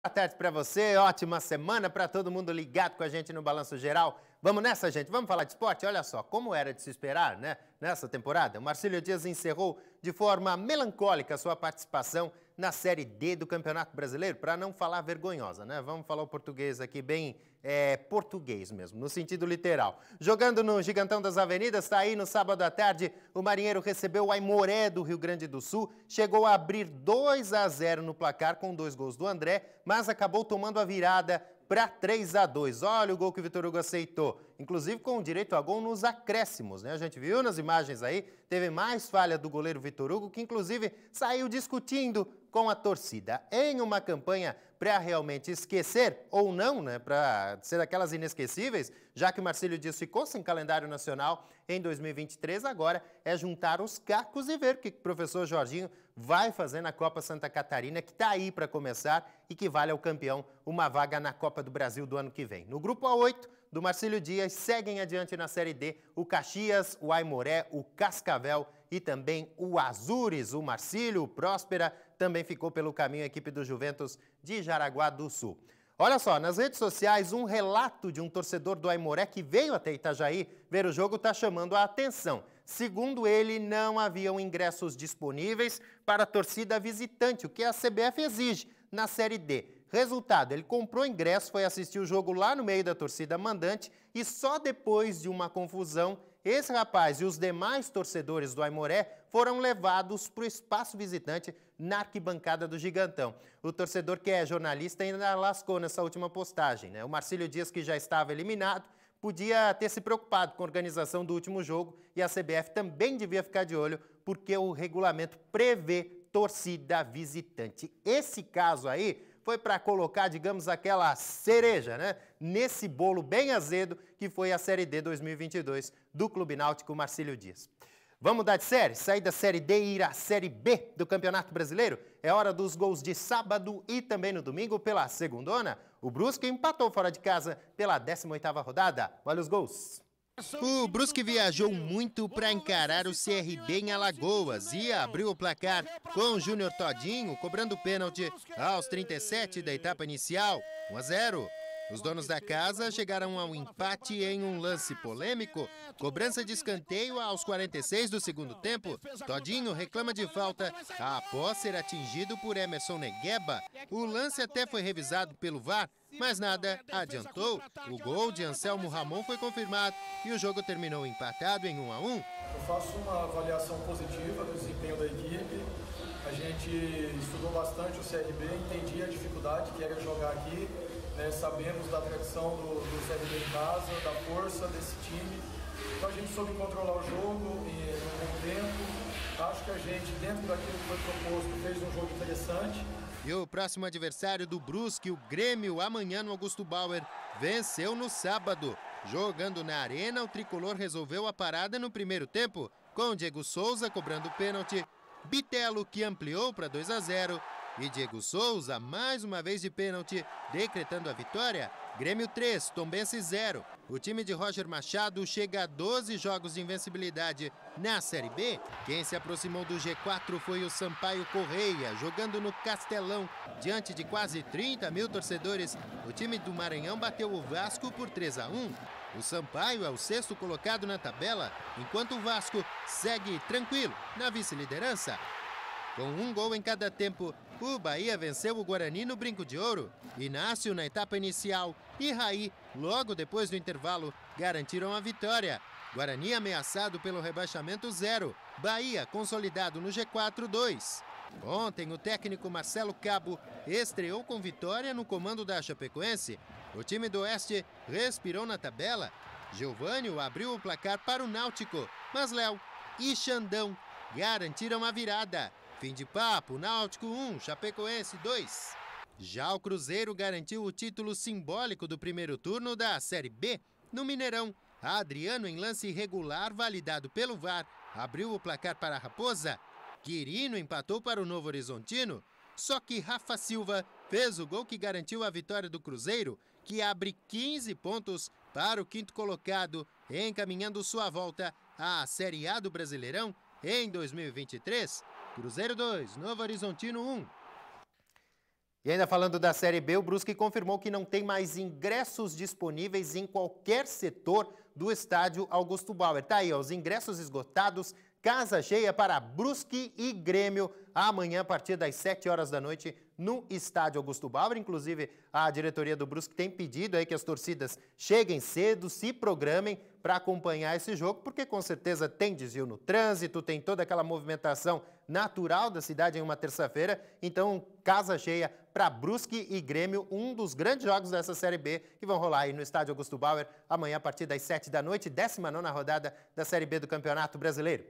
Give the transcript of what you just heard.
Boa tarde para você, ótima semana para todo mundo ligado com a gente no Balanço Geral. Vamos nessa, gente? Vamos falar de esporte? Olha só, como era de se esperar, né? Nessa temporada, o Marcílio Dias encerrou de forma melancólica sua participação na Série D do Campeonato Brasileiro, para não falar vergonhosa, né? Vamos falar o português aqui bem é, português mesmo, no sentido literal. Jogando no Gigantão das Avenidas, está aí no sábado à tarde, o Marinheiro recebeu o Aimoré do Rio Grande do Sul, chegou a abrir 2 a 0 no placar com dois gols do André, mas acabou tomando a virada para 3 a 2 Olha o gol que o Vitor Hugo aceitou inclusive com direito a gol nos acréscimos. Né? A gente viu nas imagens aí, teve mais falha do goleiro Vitor Hugo, que inclusive saiu discutindo com a torcida. Em uma campanha para realmente esquecer ou não, né, para ser daquelas inesquecíveis, já que o Marcílio Dias ficou sem calendário nacional em 2023, agora é juntar os cacos e ver o que o professor Jorginho vai fazer na Copa Santa Catarina, que está aí para começar e que vale ao campeão uma vaga na Copa do Brasil do ano que vem. No grupo A8, do Marcílio Dias seguem adiante na Série D o Caxias, o Aimoré, o Cascavel e também o Azures. O Marcílio, o Próspera, também ficou pelo caminho a equipe do Juventus de Jaraguá do Sul. Olha só, nas redes sociais, um relato de um torcedor do Aimoré que veio até Itajaí ver o jogo está chamando a atenção. Segundo ele, não haviam ingressos disponíveis para a torcida visitante, o que a CBF exige na Série D. Resultado, ele comprou ingresso, foi assistir o jogo lá no meio da torcida mandante e só depois de uma confusão, esse rapaz e os demais torcedores do Aimoré foram levados para o espaço visitante na arquibancada do Gigantão. O torcedor que é jornalista ainda lascou nessa última postagem. Né? O Marcílio Dias, que já estava eliminado, podia ter se preocupado com a organização do último jogo e a CBF também devia ficar de olho, porque o regulamento prevê torcida visitante. Esse caso aí foi para colocar, digamos, aquela cereja, né? Nesse bolo bem azedo que foi a Série D 2022 do Clube Náutico Marcílio Dias. Vamos dar de série? Sair da Série D e ir à Série B do Campeonato Brasileiro? É hora dos gols de sábado e também no domingo pela segundona. O Brusque empatou fora de casa pela 18ª rodada. Olha os gols. O Brusque viajou muito para encarar o CRB em Alagoas e abriu o placar com o Júnior Todinho cobrando pênalti aos 37 da etapa inicial, 1 a 0. Os donos da casa chegaram ao empate em um lance polêmico. Cobrança de escanteio aos 46 do segundo tempo. Todinho reclama de falta após ser atingido por Emerson Negueba. O lance até foi revisado pelo VAR, mas nada adiantou. O gol de Anselmo Ramon foi confirmado e o jogo terminou empatado em 1 a 1. Eu faço uma avaliação positiva do desempenho da equipe. A gente estudou bastante o CRB, entendi a dificuldade que era jogar aqui. Né? Sabemos da tradição do, do CRB em casa, da força desse time. Então a gente soube controlar o jogo e, no bom tempo. Acho que a gente, dentro daquilo que foi proposto, fez um jogo interessante. E o próximo adversário do Brusque, o Grêmio, amanhã no Augusto Bauer, venceu no sábado. Jogando na arena, o tricolor resolveu a parada no primeiro tempo, com Diego Souza cobrando pênalti, Bitelo que ampliou para 2 a 0 e Diego Souza, mais uma vez de pênalti, decretando a vitória. Grêmio 3, Tombense 0. O time de Roger Machado chega a 12 jogos de invencibilidade. Na Série B, quem se aproximou do G4 foi o Sampaio Correia, jogando no Castelão. Diante de quase 30 mil torcedores, o time do Maranhão bateu o Vasco por 3 a 1. O Sampaio é o sexto colocado na tabela, enquanto o Vasco segue tranquilo na vice-liderança. Com um gol em cada tempo, o Bahia venceu o Guarani no Brinco de Ouro. Inácio na etapa inicial e Raí, logo depois do intervalo, garantiram a vitória. Guarani ameaçado pelo rebaixamento zero. Bahia consolidado no G4-2. Ontem, o técnico Marcelo Cabo estreou com vitória no comando da Chapecoense. O time do Oeste respirou na tabela. Gilvânio abriu o placar para o Náutico, mas Léo e Xandão garantiram a virada. Fim de papo, Náutico 1, Chapecoense 2. Já o Cruzeiro garantiu o título simbólico do primeiro turno da Série B no Mineirão. Adriano, em lance irregular validado pelo VAR, abriu o placar para a Raposa. Quirino empatou para o Novo Horizontino. Só que Rafa Silva fez o gol que garantiu a vitória do Cruzeiro, que abre 15 pontos para o quinto colocado, encaminhando sua volta à Série A do Brasileirão em 2023. Cruzeiro 2, Novo Horizontino 1. E ainda falando da Série B, o Brusque confirmou que não tem mais ingressos disponíveis em qualquer setor do estádio Augusto Bauer. Tá aí, ó, os ingressos esgotados, casa cheia para Brusque e Grêmio amanhã a partir das 7 horas da noite no estádio Augusto Bauer. Inclusive, a diretoria do Brusque tem pedido aí que as torcidas cheguem cedo, se programem para acompanhar esse jogo, porque com certeza tem desvio no trânsito, tem toda aquela movimentação natural da cidade em uma terça-feira. Então, casa cheia para Brusque e Grêmio, um dos grandes jogos dessa Série B que vão rolar aí no estádio Augusto Bauer amanhã a partir das 7 da noite, 19 rodada da Série B do Campeonato Brasileiro.